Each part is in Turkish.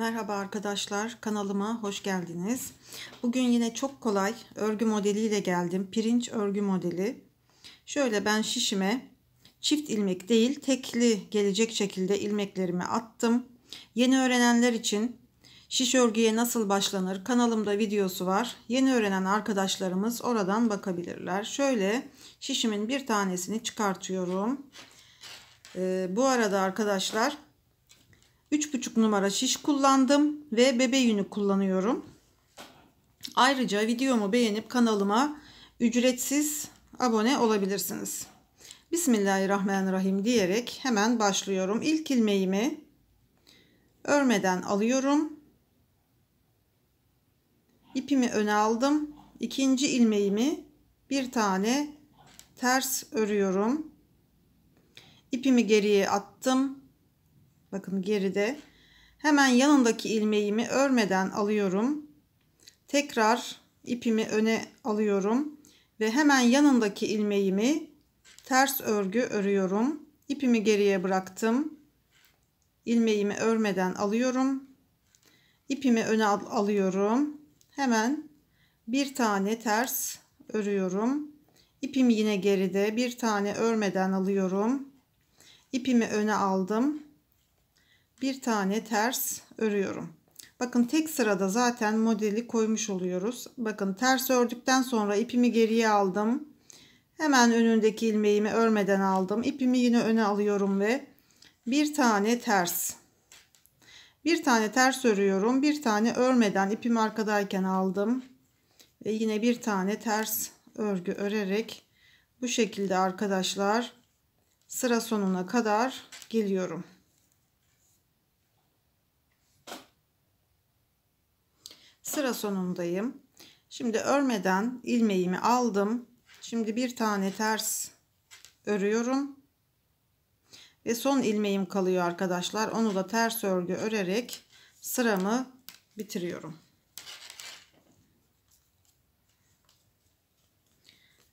Merhaba arkadaşlar kanalıma hoş geldiniz. Bugün yine çok kolay örgü modeliyle geldim. Pirinç örgü modeli. Şöyle ben şişime çift ilmek değil tekli gelecek şekilde ilmeklerimi attım. Yeni öğrenenler için şiş örgüye nasıl başlanır kanalımda videosu var. Yeni öğrenen arkadaşlarımız oradan bakabilirler. Şöyle şişimin bir tanesini çıkartıyorum. Ee, bu arada arkadaşlar 3,5 numara şiş kullandım ve bebe yünü kullanıyorum. Ayrıca videomu beğenip kanalıma ücretsiz abone olabilirsiniz. Bismillahirrahmanirrahim diyerek hemen başlıyorum. İlk ilmeğimi örmeden alıyorum. İpimi öne aldım. İkinci ilmeğimi bir tane ters örüyorum. İpimi geriye attım. Bakın geride. Hemen yanındaki ilmeğimi örmeden alıyorum. Tekrar ipimi öne alıyorum ve hemen yanındaki ilmeğimi ters örgü örüyorum. ipimi geriye bıraktım. Ilmeğimi örmeden alıyorum. ipimi öne al alıyorum. Hemen bir tane ters örüyorum. İpim yine geride. Bir tane örmeden alıyorum. ipimi öne aldım bir tane ters örüyorum. Bakın tek sırada zaten modeli koymuş oluyoruz. Bakın ters ördükten sonra ipimi geriye aldım. Hemen önündeki ilmeğimi örmeden aldım. İpimi yine öne alıyorum ve bir tane ters. Bir tane ters örüyorum. Bir tane örmeden ipim arkadayken aldım. Ve yine bir tane ters örgü örerek bu şekilde arkadaşlar sıra sonuna kadar geliyorum. sıra sonundayım. Şimdi örmeden ilmeğimi aldım. Şimdi bir tane ters örüyorum. Ve son ilmeğim kalıyor arkadaşlar. Onu da ters örgü örerek sıramı bitiriyorum.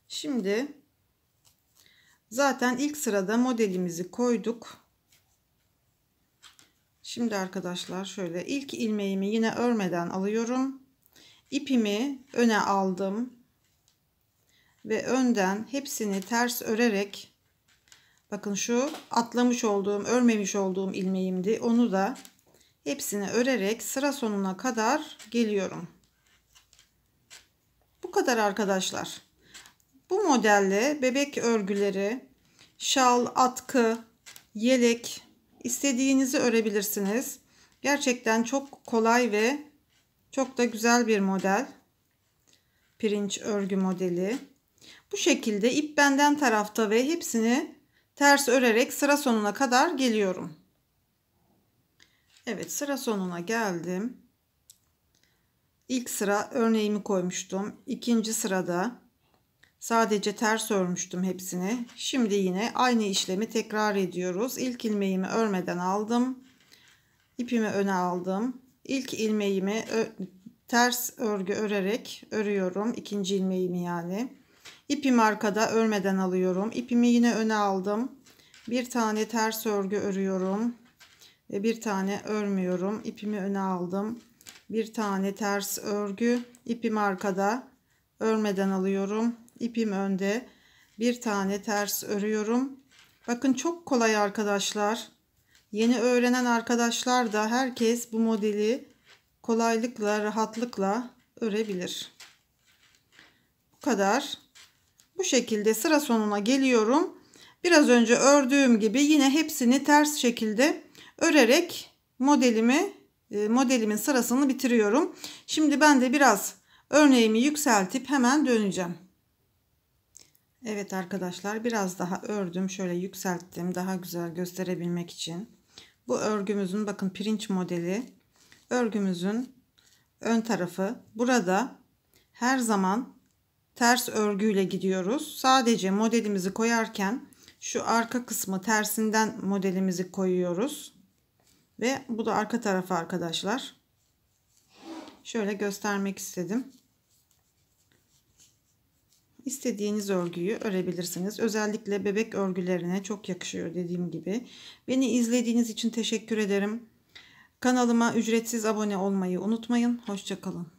Şimdi zaten ilk sırada modelimizi koyduk. Şimdi arkadaşlar şöyle ilk ilmeğimi yine örmeden alıyorum. İpimi öne aldım. Ve önden hepsini ters örerek bakın şu atlamış olduğum örmemiş olduğum ilmeğimdi. Onu da hepsini örerek sıra sonuna kadar geliyorum. Bu kadar arkadaşlar. Bu modelle bebek örgüleri, şal, atkı, yelek, istediğinizi örebilirsiniz. Gerçekten çok kolay ve çok da güzel bir model. Pirinç örgü modeli. Bu şekilde ip benden tarafta ve hepsini ters örerek sıra sonuna kadar geliyorum. Evet sıra sonuna geldim. İlk sıra örneğimi koymuştum. İkinci sırada Sadece ters örmüştüm hepsini. Şimdi yine aynı işlemi tekrar ediyoruz. İlk ilmeğimi örmeden aldım. İpimi öne aldım. İlk ilmeğimi ters örgü örerek örüyorum. İkinci ilmeğimi yani. İpimi arkada örmeden alıyorum. İpimi yine öne aldım. Bir tane ters örgü örüyorum. Ve bir tane örmüyorum. İpimi öne aldım. Bir tane ters örgü. İpimi arkada örmeden alıyorum ipim önde bir tane ters örüyorum bakın çok kolay arkadaşlar yeni öğrenen arkadaşlar da herkes bu modeli kolaylıkla rahatlıkla örebilir bu kadar bu şekilde sıra sonuna geliyorum biraz önce ördüğüm gibi yine hepsini ters şekilde örerek modelimi e, modelimin sırasını bitiriyorum. Şimdi ben de biraz örneğimi yükseltip hemen döneceğim. Evet arkadaşlar biraz daha ördüm. Şöyle yükselttim daha güzel gösterebilmek için. Bu örgümüzün bakın pirinç modeli. Örgümüzün ön tarafı. Burada her zaman ters örgüyle gidiyoruz. Sadece modelimizi koyarken şu arka kısmı tersinden modelimizi koyuyoruz. Ve bu da arka tarafı arkadaşlar. Şöyle göstermek istedim istediğiniz örgüyü örebilirsiniz. Özellikle bebek örgülerine çok yakışıyor dediğim gibi. Beni izlediğiniz için teşekkür ederim. Kanalıma ücretsiz abone olmayı unutmayın. Hoşçakalın.